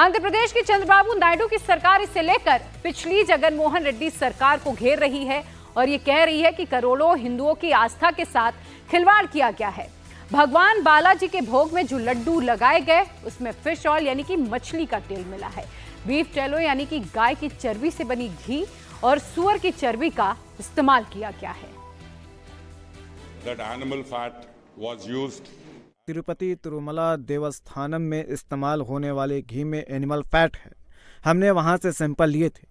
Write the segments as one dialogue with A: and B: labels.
A: आंध्र प्रदेश की चंद्रबाबू नायडू की सरकार इसे लेकर पिछली जगनमोहन रेड्डी सरकार को घेर रही है और ये कह रही है कि करोड़ों हिंदुओं की आस्था के साथ खिलवाड़ किया गया है भगवान बालाजी के भोग में जो लड्डू लगाए गए उसमें फिश ऑयल यानी कि मछली का तेल मिला है बीफ टेलो यानी कि गाय की चर्बी से बनी घी और सुअर की चर्बी का इस्तेमाल किया गया है That animal fat was used
B: Tirupati Tirumala Devasthanam में इस्तेमाल होने वाले घी में एनिमल फैट है हमने वहाँ से सैंपल लिए थे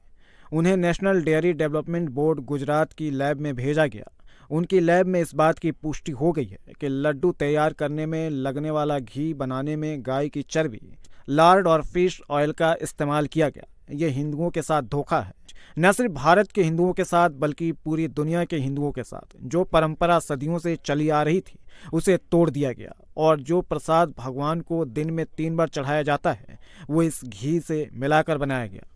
B: उन्हें national dairy development board Gujarat की लैब में भेजा गया उनकी लैब में इस बात की पुष्टि हो गई है कि लड्डू तैयार करने में लगने वाला घी बनाने में गाय की चर्बी लार्ड और फिश ऑयल का इस्तेमाल किया गया ये हिंदुओं के साथ धोखा है न सिर्फ भारत के हिंदुओं के साथ बल्कि पूरी दुनिया के हिंदुओं के साथ जो परंपरा सदियों से चली आ रही थी उसे तोड़ दिया गया और जो प्रसाद भगवान को दिन में तीन बार चढ़ाया जाता है वो इस घी से मिलाकर बनाया गया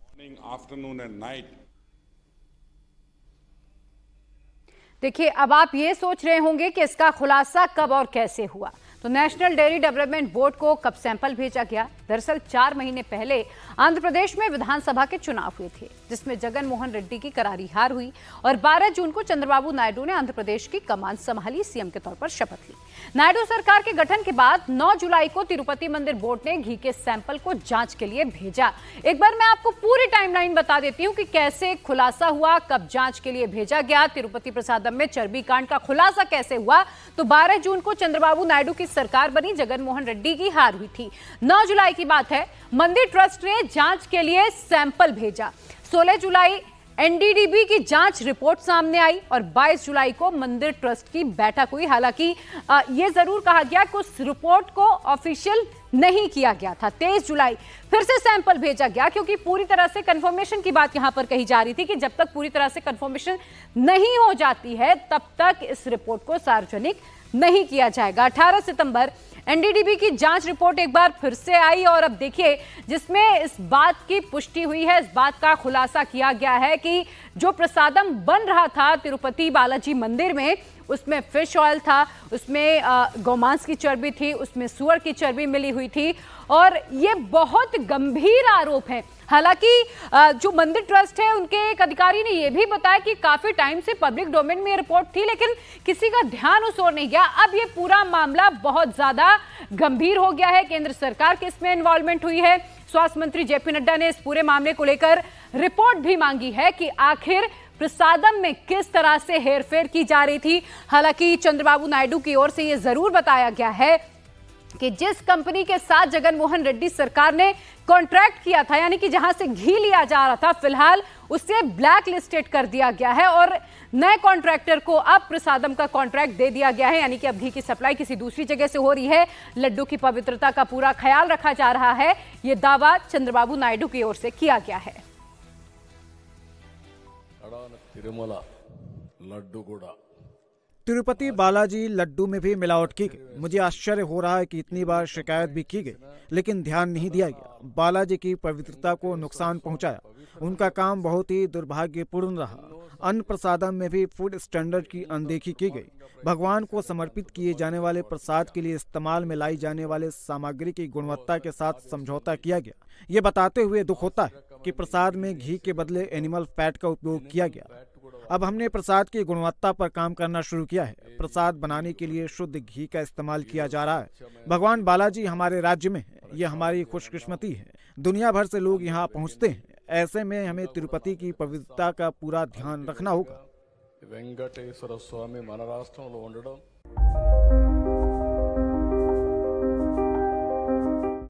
A: देखिए अब आप ये सोच रहे होंगे कि इसका खुलासा कब और कैसे हुआ तो नेशनल डेयरी डेवलपमेंट बोर्ड को कब सैंपल भेजा गया दरअसल चार महीने पहले आंध्र प्रदेश में विधानसभा के चुनाव हुए थे जिसमें जगन मोहन रेड्डी की करारी हार हुई और 12 जून को चंद्रबाबू नायडू ने आंध्र प्रदेश की कमान संभाली सीएम के तौर पर शपथ ली नायडू सरकार के गठन के बाद 9 जुलाई को तिरुपति मंदिर बोर्ड ने घी के सैंपल को जांच के लिए भेजा एक बार मैं आपको पूरी टाइमलाइन बता देती हूँ कि कैसे खुलासा हुआ कब जांच के लिए भेजा गया तिरुपति प्रसादम में चर्बी कांड का खुलासा कैसे हुआ तो बारह जून को चंद्रबाबू नायडू की सरकार बनी जगनमोहन रेड्डी की हार हुई थी 9 जुलाई की बात है मंदिर ट्रस्ट ने जांच के लिए सैंपल भेजा 16 जुलाई एनडीडीबी की जांच रिपोर्ट सामने आई और 22 जुलाई को मंदिर ट्रस्ट की बैठक हुई हालांकि ये जरूर कहा गया कि उस रिपोर्ट को ऑफिशियल नहीं किया गया था 23 जुलाई फिर से सैंपल भेजा गया क्योंकि पूरी तरह से कंफर्मेशन की बात यहां पर कही जा रही थी कि जब तक पूरी तरह से कंफर्मेशन नहीं हो जाती है तब तक इस रिपोर्ट को सार्वजनिक नहीं किया जाएगा अठारह सितंबर एनडीडीबी की जांच रिपोर्ट एक बार फिर से आई और अब देखिए जिसमें इस बात की पुष्टि हुई है इस बात का खुलासा किया गया है कि जो प्रसादम बन रहा था तिरुपति बालाजी मंदिर में उसमें फिश ऑयल था उसमें गौमांस की चर्बी थी उसमें सुअर की चर्बी मिली हुई थी और ये बहुत गंभीर आरोप है हालांकि जो मंदिर ट्रस्ट है उनके एक अधिकारी ने यह भी बताया कि काफी टाइम से पब्लिक डोमेन में रिपोर्ट थी लेकिन किसी का ध्यान उस ओर नहीं गया अब ये पूरा मामला बहुत ज्यादा गंभीर हो गया है केंद्र सरकार के इसमें इन्वॉल्वमेंट हुई है स्वास्थ्य मंत्री जेपी नड्डा ने इस पूरे मामले को लेकर रिपोर्ट भी मांगी है कि आखिर प्रसादम में किस तरह से हेरफेर की जा रही थी हालांकि चंद्रबाबू नायडू की ओर से यह जरूर बताया गया है कि जिस कंपनी के साथ जगनमोहन रेड्डी सरकार ने कॉन्ट्रैक्ट किया था यानी कि जहां से घी लिया जा रहा था फिलहाल उसे ब्लैक लिस्टेड कर दिया गया है और नए कॉन्ट्रैक्टर को अब प्रसादम का कॉन्ट्रैक्ट दे दिया गया है यानी कि अब घी की सप्लाई किसी दूसरी जगह से हो रही है लड्डू की पवित्रता का पूरा ख्याल रखा जा रहा है यह दावा चंद्रबाबू नायडू की ओर से किया गया है
B: तिरुपति बालाजी लड्डू में भी मिलावट की गई मुझे आश्चर्य हो रहा है कि इतनी बार शिकायत भी की गई लेकिन ध्यान नहीं दिया गया बालाजी की पवित्रता को नुकसान पहुंचाया उनका काम बहुत ही दुर्भाग्यपूर्ण रहा अन्न प्रसादम में भी फूड स्टैंडर्ड की अनदेखी की गई भगवान को समर्पित किए जाने वाले प्रसाद के लिए इस्तेमाल में लाई जाने वाले सामग्री की गुणवत्ता के साथ समझौता किया गया ये बताते हुए दुख होता है कि प्रसाद में घी के बदले एनिमल फैट का उपयोग किया गया अब हमने प्रसाद की गुणवत्ता पर काम करना शुरू किया है प्रसाद बनाने के लिए शुद्ध घी का इस्तेमाल किया जा रहा है भगवान बालाजी हमारे राज्य में है ये हमारी खुशकिस्मती है दुनिया भर से लोग यहाँ पहुँचते हैं ऐसे में हमें तिरुपति की पवित्रता का पूरा ध्यान रखना होगा वेंकटेश्वर स्वामी मन राष्ट्र